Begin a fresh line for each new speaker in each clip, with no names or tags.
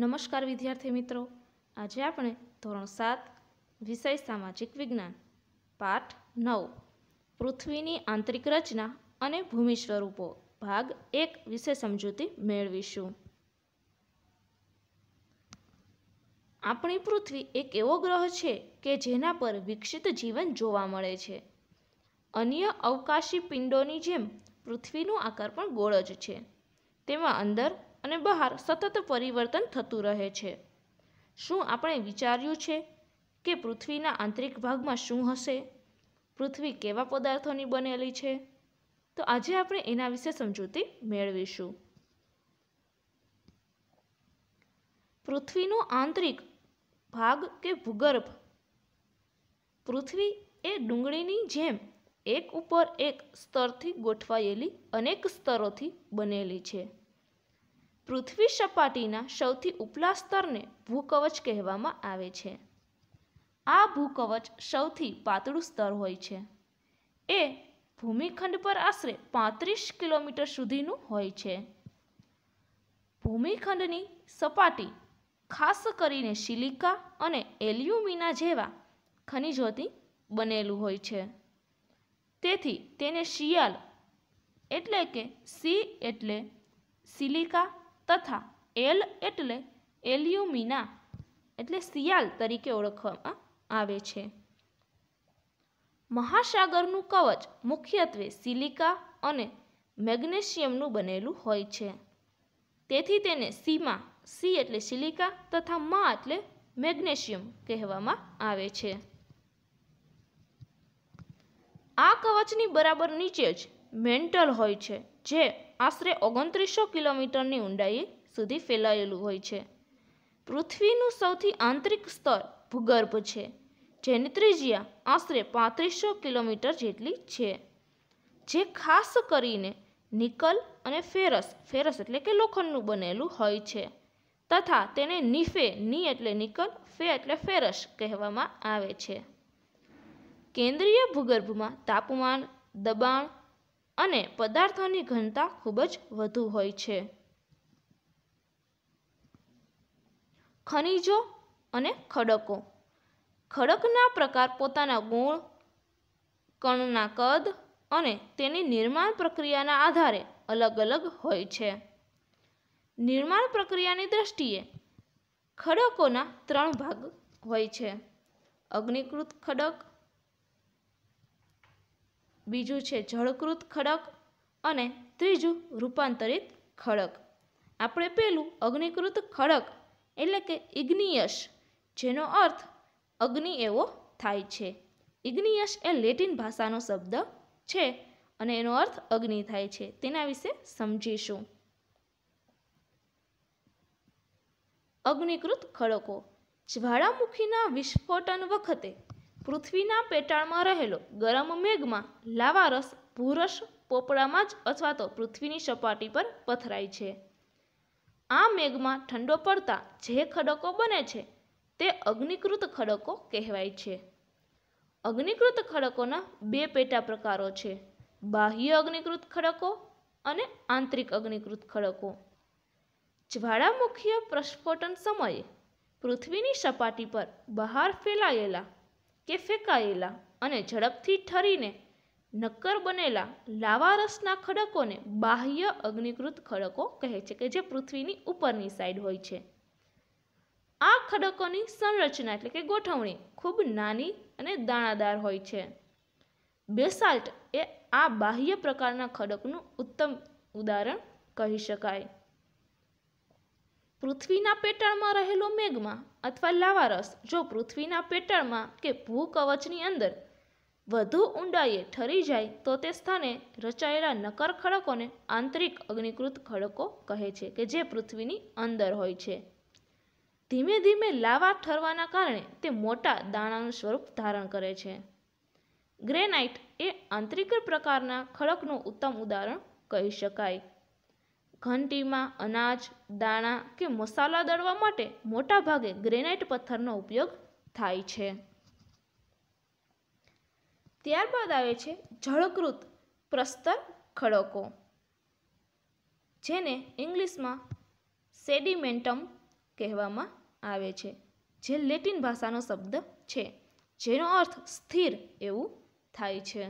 નમસ્કાર વિદ્યાર્થી મિત્રો આજે આપણે ધોરણ સાત વિષય સામાજિક વિજ્ઞાન પાઠ નવ પૃથ્વીની આંતરિક રચના અને ભૂમિ સ્વરૂપો ભાગ એક વિશે સમજૂતી મેળવીશું આપણી પૃથ્વી એક એવો ગ્રહ છે કે જેના પર વિકસિત જીવન જોવા મળે છે અન્ય અવકાશી પિંડોની જેમ પૃથ્વીનું આકાર પણ ગોળ જ છે તેમાં અંદર અને બહાર સતત પરિવર્તન થતું રહે છે શું આપણે વિચાર્યું છે કે પૃથ્વીના આંતરિક ભાગમાં શું હશે પૃથ્વી કેવા પદાર્થોની બનેલી છે તો આજે આપણે એના વિશે સમજૂતી મેળવીશું પૃથ્વીનો આંતરિક ભાગ કે ભૂગર્ભ પૃથ્વી એ ડુંગળીની જેમ એક ઉપર એક સ્તરથી ગોઠવાયેલી અનેક સ્તરોથી બનેલી છે પૃથ્વી સપાટીના સૌથી ઉપલા સ્તરને ભૂકવચ કહેવામાં આવે છે આ ભૂકવચ સૌથી પાતળું સ્તર હોય છે એ ભૂમિખંડ પર આશરે પાંત્રીસ કિલોમીટર સુધીનું હોય છે ભૂમિખંડની સપાટી ખાસ કરીને સિલિકા અને એલ્યુમિના જેવા ખનિજોથી બનેલું હોય છે તેથી તેને શિયાલ એટલે કે સી એટલે સિલિકા તથા એલ એટલે એલ્યુમિના એટલે શિયાલ તરીકે ઓળખવામાં આવે છે મહાસાગરનું કવચ મુખ્યત્વે સિલિકા અને મેગ્નેશિયમનું બનેલું હોય છે તેથી તેને સીમા સી એટલે સિલિકા તથા મા એટલે મેગ્નેશિયમ કહેવામાં આવે છે આ કવચની બરાબર નીચે જ મેન્ટલ હોય છે જે આશરે ઓગણત્રીસો કિલોમીટરની ઊંડાઈ સુધી ફેલાયેલું હોય છે પૃથ્વીનું સૌથી આંતરિક સ્તર ભૂગર્ભ છે જેની ત્રિજ્યા આશરે પાંત્રીસો કિલોમીટર જેટલી છે જે ખાસ કરીને નિકલ અને ફેરસ ફેરસ એટલે કે લોખંડનું બનેલું હોય છે તથા તેને નિફે ની એટલે નિકલ ફે એટલે ફેરસ કહેવામાં આવે છે કેન્દ્રીય ભૂગર્ભમાં તાપમાન દબાણ અને પદાર્થોની ઘનતા ખૂબ જ વધુ હોય છે ખનીજો અને ખડકો ખડકના પ્રકાર પોતાના ગુણ કણના કદ અને તેની નિર્માણ પ્રક્રિયાના આધારે અલગ અલગ હોય છે નિર્માણ પ્રક્રિયાની દ્રષ્ટિએ ખડકોના ત્રણ ભાગ હોય છે અગ્નિકૃત ખડક બીજું છે જળકૃત ખડક અને ત્રીજું રૂપાંતરિત ખડક આપણે પહેલું અગ્નિકૃત ખડક એટલે કે ઇગ્નિયસ જેનો અર્થ અગ્નિ એવો થાય છે ઇગ્નિયસ એ લેટિન ભાષાનો શબ્દ છે અને એનો અર્થ અગ્નિ થાય છે તેના વિશે સમજીશું અગ્નિકૃત ખડકો જ્વાળામુખીના વિસ્ફોટન વખતે પૃથ્વીના પેટાળમાં રહેલો ગરમ મેઘમાં લાવારસ ભૂરસ પોપડામાં જ અથવા તો પૃથ્વીની સપાટી પર પથરાય છે આ મેઘમાં ઠંડો પડતા જે ખડકો બને છે તે અગ્નિકૃત ખડકો કહેવાય છે અગ્નિકૃત ખડકોના બે પેટા પ્રકારો છે બાહ્ય અગ્નિકૃત ખડકો અને આંતરિક અગ્નિકૃત ખડકો જ્વાળામુખીય પ્રસ્ફોટન સમયે પૃથ્વીની સપાટી પર બહાર ફેલાયેલા કે ફેંકાયેલા અને ઝડપથી ઠરીને નક્કર બનેલા લાવા રસના ખડકોને બાહ્ય અગ્નિકૃત ખડકો કહે છે કે જે પૃથ્વીની ઉપરની સાઈડ હોય છે આ ખડકોની સંરચના એટલે કે ગોઠવણી ખૂબ નાની અને દાણાદાર હોય છે બેસાલ્ટ એ આ બાહ્ય પ્રકારના ખડકનું ઉત્તમ ઉદાહરણ કહી શકાય પૃથ્વીના પેટાળમાં રહેલો મેઘમાં અથવા લાવારસ જો પૃથ્વીના પેટાળમાં કે ભૂકવચની અંદર વધુ ઊંડાઈએ ઠરી જાય તો તે સ્થાને રચાયેલા નકર ખડકોને આંતરિક અગ્નિકૃત ખડકો કહે છે કે જે પૃથ્વીની અંદર હોય છે ધીમે ધીમે લાવા ઠરવાના કારણે તે મોટા દાણાનું સ્વરૂપ ધારણ કરે છે ગ્રેનાઇટ એ આંતરિક પ્રકારના ખડકનું ઉત્તમ ઉદાહરણ કહી શકાય ઘંટીમાં અનાજ દાણા કે મસાલા દળવા માટે મોટાભાગે ગ્રેનાઇટ પથ્થરનો ઉપયોગ થાય છે ત્યારબાદ આવે છે જળકૃત પ્રસ્તર ખડકો જેને ઇંગ્લિશમાં સેડિમેન્ટમ કહેવામાં આવે છે જે લેટિન ભાષાનો શબ્દ છે જેનો અર્થ સ્થિર એવું થાય છે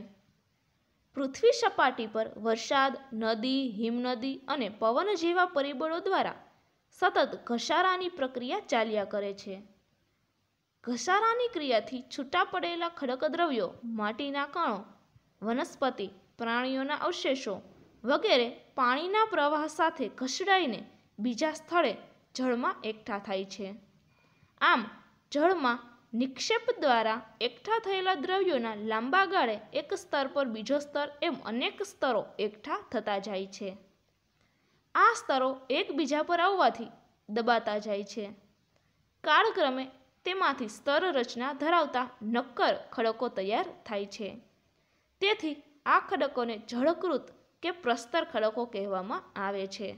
પૃથ્વી સપાટી પર વરસાદ નદી હિમનદી અને પવન જેવા પરિબળો દ્વારા સતત ઘસારાની પ્રક્રિયા ચાલ્યા કરે છે ઘસારાની ક્રિયાથી છૂટા પડેલા ખડક દ્રવ્યો માટીના કણો વનસ્પતિ પ્રાણીઓના અવશેષો વગેરે પાણીના પ્રવાહ સાથે ઘસડાઈને બીજા સ્થળે જળમાં એકઠા થાય છે આમ જળમાં નિક્ષેપ દ્વારા એકઠા થયેલા દ્રવ્યોના લાંબા ગાળે એક સ્તર પર બીજો સ્તર એમ અનેક સ્તરો એકઠા થતા જાય છે આ સ્તરો એકબીજા પર આવવાથી દબાતા જાય છે કાળક્રમે તેમાંથી સ્તર રચના ધરાવતા નક્કર ખડકો તૈયાર થાય છે તેથી આ ખડકોને જળકૃત કે પ્રસ્તર ખડકો કહેવામાં આવે છે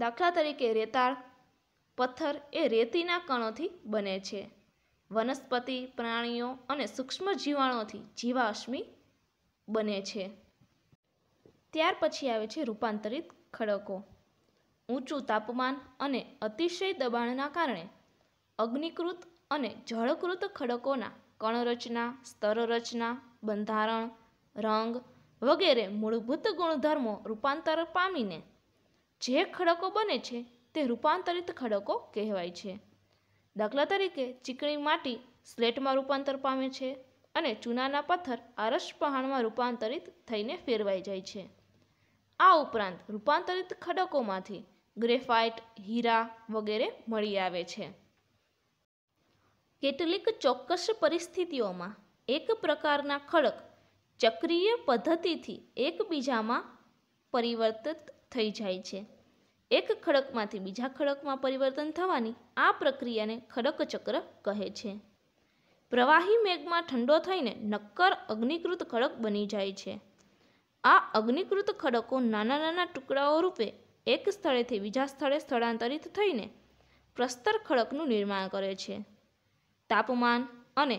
દાખલા તરીકે રેતાળ પથ્થર એ રેતીના કણોથી બને છે વનસ્પતિ પ્રાણીઓ અને સૂક્ષ્મ જીવાણોથી જીવાશ્મી બને છે ત્યાર પછી આવે છે રૂપાંતરિત ખડકો ઊંચું તાપમાન અને અતિશય દબાણના કારણે અગ્નિકૃત અને જળકૃત ખડકોના કણરચના સ્તરરચના બંધારણ રંગ વગેરે મૂળભૂત ગુણધર્મો રૂપાંતર પામીને જે ખડકો બને છે તે રૂપાંતરિત ખડકો કહેવાય છે દાખલા તરીકે ચીકણી માટી સ્લેટમાં રૂપાંતર પામે છે અને ચૂનાના પથ્થર આરસ પહાણમાં રૂપાંતરિત થઈને ફેરવાઈ જાય છે આ ઉપરાંત રૂપાંતરિત ખડકોમાંથી ગ્રેફાઇટ હીરા વગેરે મળી આવે છે કેટલીક ચોક્કસ પરિસ્થિતિઓમાં એક પ્રકારના ખડક ચક્રીય પદ્ધતિથી એકબીજામાં પરિવર્તિત થઈ જાય છે એક ખડકમાંથી બીજા ખડકમાં પરિવર્તન થવાની આ પ્રક્રિયાને ખડકચક્ર કહે છે પ્રવાહી મેઘમાં ઠંડો થઈને નક્કર અગ્નિકૃત ખડક બની જાય છે આ અગ્નિકૃત ખડકો નાના નાના ટુકડાઓ રૂપે એક સ્થળેથી બીજા સ્થળે સ્થળાંતરિત થઈને પ્રસ્તર ખડકનું નિર્માણ કરે છે તાપમાન અને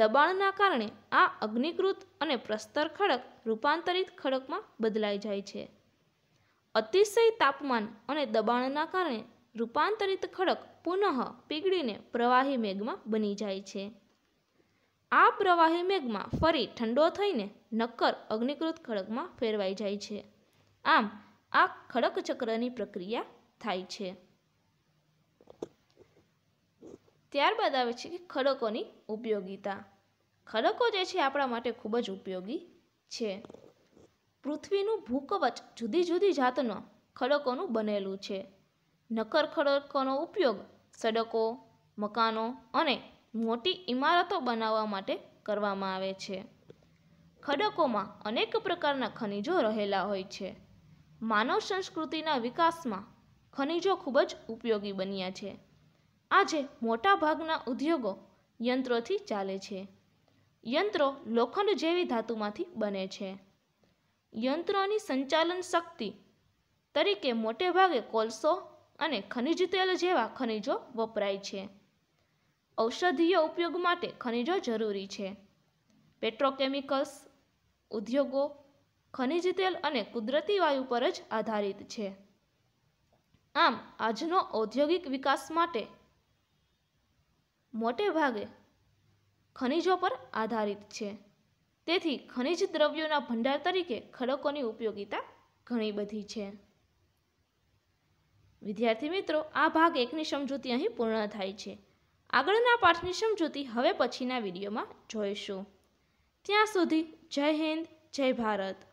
દબાણના કારણે આ અગ્નિકૃત અને પ્રસ્તર ખડક રૂપાંતરિત ખડકમાં બદલાઈ જાય છે અતિશય તાપમાન અને દબાણના કારણે રૂપાંતરિત ખડક પુનઃ પીગળીને પ્રવાહી મેઘમાં બની જાય છે આ પ્રવાહી મેઘમાં ફરી ઠંડો થઈને નક્કર અગ્નિકૃત ખડકમાં ફેરવાઈ જાય છે આમ આ ખડક ચક્રની પ્રક્રિયા થાય છે ત્યારબાદ આવે છે કે ખડકોની ઉપયોગિતા ખડકો જે છે આપણા માટે ખૂબ જ ઉપયોગી છે પૃથ્વીનું ભૂકવચ જુદી જુદી જાતના ખડકોનું બનેલું છે નક્કર ખડકોનો ઉપયોગ સડકો મકાનો અને મોટી ઇમારતો બનાવવા માટે કરવામાં આવે છે ખડકોમાં અનેક પ્રકારના ખનિજો રહેલા હોય છે માનવ સંસ્કૃતિના વિકાસમાં ખનિજો ખૂબ જ ઉપયોગી બન્યા છે આજે મોટાભાગના ઉદ્યોગો યંત્રોથી ચાલે છે યંત્રો લોખંડ જેવી ધાતુમાંથી બને છે યંત્રોની સંચાલન શક્તિ તરીકે મોટેભાગે કોલસો અને ખનિજ તેલ જેવા ખનિજો વપરાય છે ઔષધીય ઉપયોગ માટે ખનિજો જરૂરી છે પેટ્રોકેમિકલ્સ ઉદ્યોગો ખનિજ તેલ અને કુદરતી વાયુ પર જ આધારિત છે આમ આજનો ઔદ્યોગિક વિકાસ માટે મોટે ભાગે ખનિજો પર આધારિત છે તેથી ખનિજ દ્રવ્યોના ભંડાર તરીકે ખડકોની ઉપયોગિતા ઘણી બધી છે વિદ્યાર્થી મિત્રો આ ભાગ એકની સમજૂતી અહીં પૂર્ણ થાય છે આગળના પાઠની સમજૂતી હવે પછીના વિડીયોમાં જોઈશું ત્યાં સુધી જય હિન્દ જય ભારત